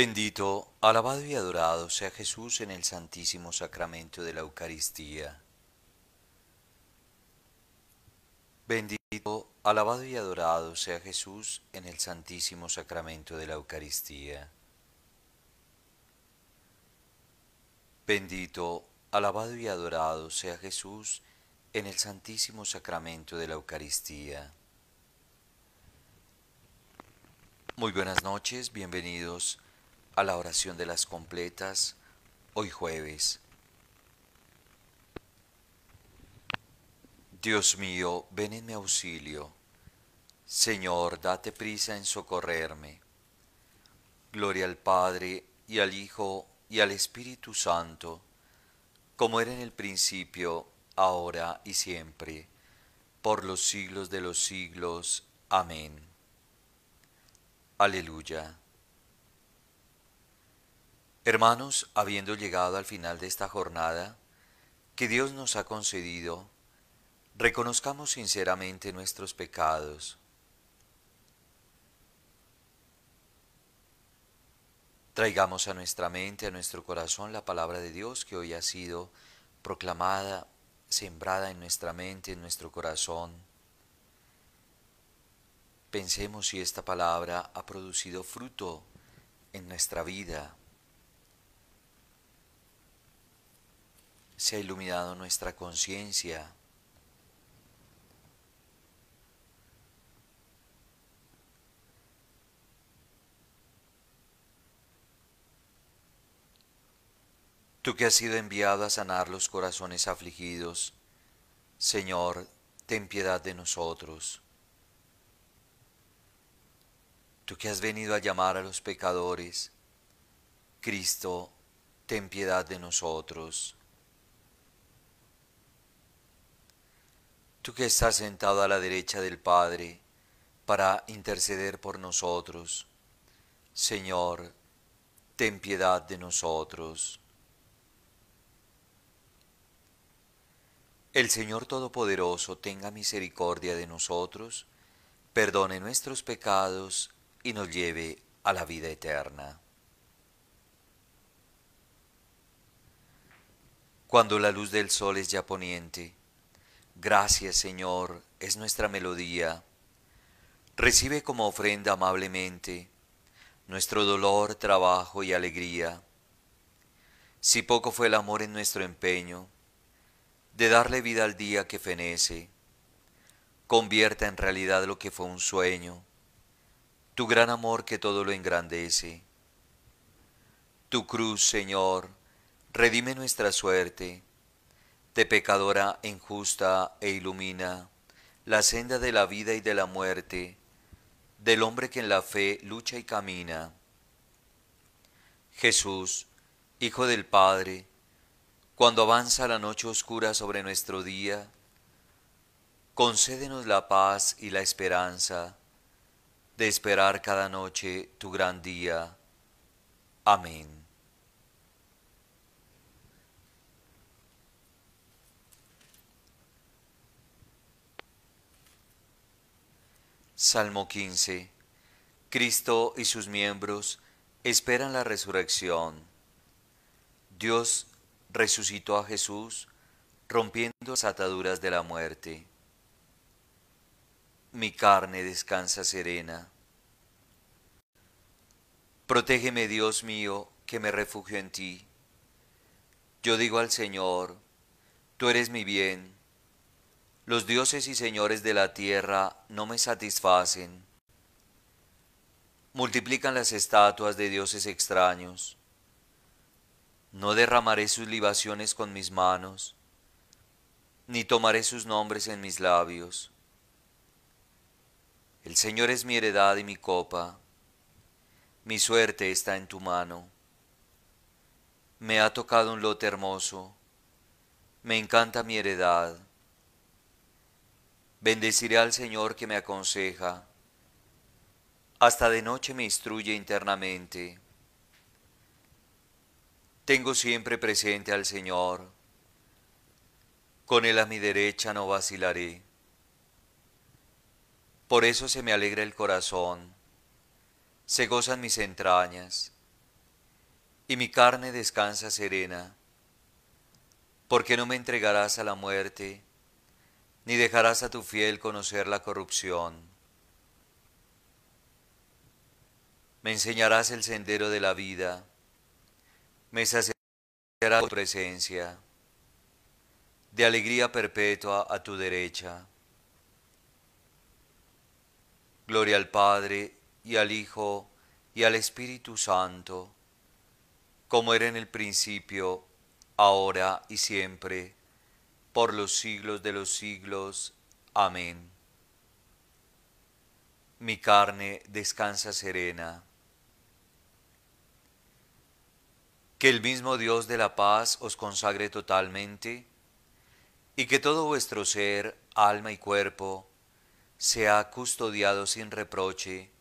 Bendito, alabado y adorado sea Jesús en el Santísimo Sacramento de la Eucaristía. Bendito, alabado y adorado sea Jesús en el Santísimo Sacramento de la Eucaristía. Bendito, alabado y adorado sea Jesús en el Santísimo Sacramento de la Eucaristía. Muy buenas noches, bienvenidos a la oración de las completas hoy jueves. Dios mío, ven en mi auxilio. Señor, date prisa en socorrerme. Gloria al Padre y al Hijo y al Espíritu Santo, como era en el principio, ahora y siempre, por los siglos de los siglos. Amén. Aleluya. Hermanos, habiendo llegado al final de esta jornada que Dios nos ha concedido, reconozcamos sinceramente nuestros pecados. Traigamos a nuestra mente, a nuestro corazón, la palabra de Dios que hoy ha sido proclamada, sembrada en nuestra mente, en nuestro corazón. Pensemos si esta palabra ha producido fruto en nuestra vida. se ha iluminado nuestra conciencia. Tú que has sido enviado a sanar los corazones afligidos, Señor, ten piedad de nosotros. Tú que has venido a llamar a los pecadores, Cristo, ten piedad de nosotros. tú que estás sentado a la derecha del Padre, para interceder por nosotros. Señor, ten piedad de nosotros. El Señor Todopoderoso tenga misericordia de nosotros, perdone nuestros pecados y nos lleve a la vida eterna. Cuando la luz del sol es ya poniente, Gracias Señor, es nuestra melodía. Recibe como ofrenda amablemente nuestro dolor, trabajo y alegría. Si poco fue el amor en nuestro empeño de darle vida al día que fenece, convierta en realidad lo que fue un sueño, tu gran amor que todo lo engrandece. Tu cruz, Señor, redime nuestra suerte de pecadora e injusta e ilumina la senda de la vida y de la muerte, del hombre que en la fe lucha y camina. Jesús, Hijo del Padre, cuando avanza la noche oscura sobre nuestro día, concédenos la paz y la esperanza de esperar cada noche tu gran día. Amén. Salmo 15. Cristo y sus miembros esperan la resurrección. Dios resucitó a Jesús rompiendo las ataduras de la muerte. Mi carne descansa serena. Protégeme Dios mío, que me refugio en ti. Yo digo al Señor, tú eres mi bien los dioses y señores de la tierra no me satisfacen. Multiplican las estatuas de dioses extraños. No derramaré sus libaciones con mis manos, ni tomaré sus nombres en mis labios. El Señor es mi heredad y mi copa. Mi suerte está en tu mano. Me ha tocado un lote hermoso. Me encanta mi heredad. Bendeciré al Señor que me aconseja. Hasta de noche me instruye internamente. Tengo siempre presente al Señor. Con Él a mi derecha no vacilaré. Por eso se me alegra el corazón, se gozan mis entrañas, y mi carne descansa serena, porque no me entregarás a la muerte ni dejarás a tu fiel conocer la corrupción. Me enseñarás el sendero de la vida, me saciarás tu presencia, de alegría perpetua a tu derecha. Gloria al Padre, y al Hijo, y al Espíritu Santo, como era en el principio, ahora y siempre, por los siglos de los siglos. Amén. Mi carne descansa serena. Que el mismo Dios de la paz os consagre totalmente y que todo vuestro ser, alma y cuerpo sea custodiado sin reproche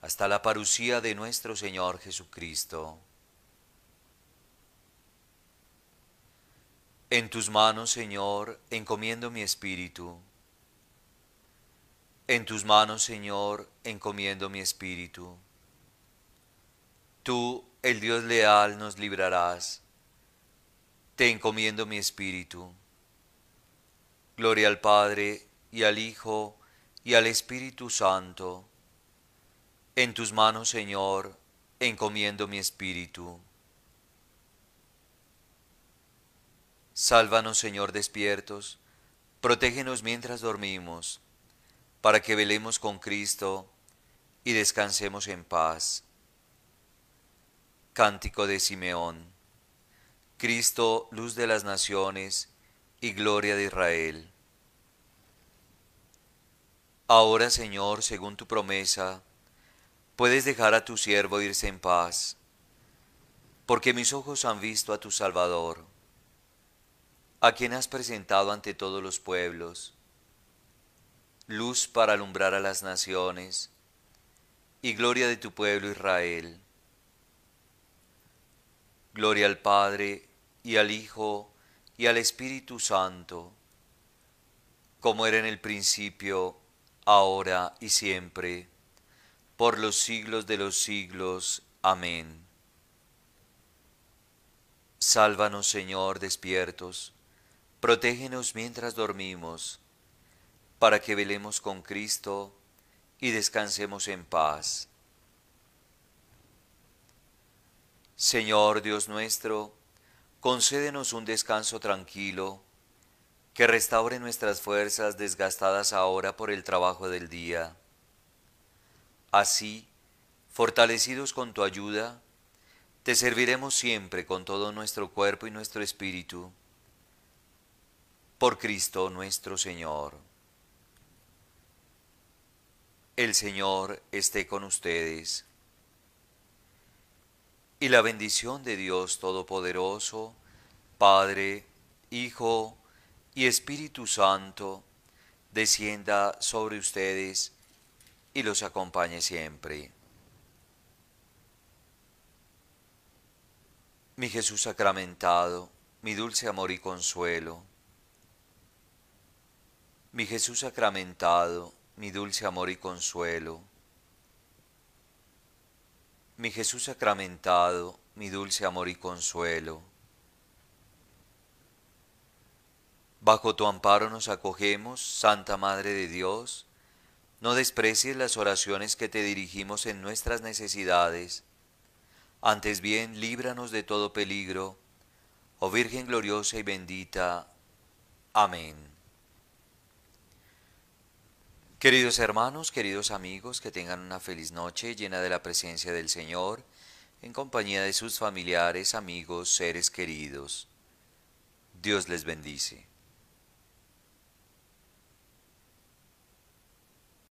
hasta la parucía de nuestro Señor Jesucristo. En tus manos, Señor, encomiendo mi espíritu. En tus manos, Señor, encomiendo mi espíritu. Tú, el Dios leal, nos librarás. Te encomiendo mi espíritu. Gloria al Padre, y al Hijo, y al Espíritu Santo. En tus manos, Señor, encomiendo mi espíritu. Sálvanos, Señor, despiertos, protégenos mientras dormimos, para que velemos con Cristo y descansemos en paz. Cántico de Simeón. Cristo, luz de las naciones y gloria de Israel. Ahora, Señor, según tu promesa, puedes dejar a tu siervo irse en paz, porque mis ojos han visto a tu Salvador a quien has presentado ante todos los pueblos, luz para alumbrar a las naciones y gloria de tu pueblo Israel. Gloria al Padre y al Hijo y al Espíritu Santo, como era en el principio, ahora y siempre, por los siglos de los siglos. Amén. Sálvanos, Señor, despiertos Protégenos mientras dormimos, para que velemos con Cristo y descansemos en paz. Señor Dios nuestro, concédenos un descanso tranquilo, que restaure nuestras fuerzas desgastadas ahora por el trabajo del día. Así, fortalecidos con tu ayuda, te serviremos siempre con todo nuestro cuerpo y nuestro espíritu por Cristo nuestro Señor. El Señor esté con ustedes. Y la bendición de Dios Todopoderoso, Padre, Hijo y Espíritu Santo, descienda sobre ustedes y los acompañe siempre. Mi Jesús sacramentado, mi dulce amor y consuelo, mi Jesús sacramentado, mi dulce amor y consuelo. Mi Jesús sacramentado, mi dulce amor y consuelo. Bajo tu amparo nos acogemos, Santa Madre de Dios. No desprecies las oraciones que te dirigimos en nuestras necesidades. Antes bien, líbranos de todo peligro. Oh Virgen gloriosa y bendita. Amén. Queridos hermanos, queridos amigos, que tengan una feliz noche llena de la presencia del Señor, en compañía de sus familiares, amigos, seres queridos. Dios les bendice.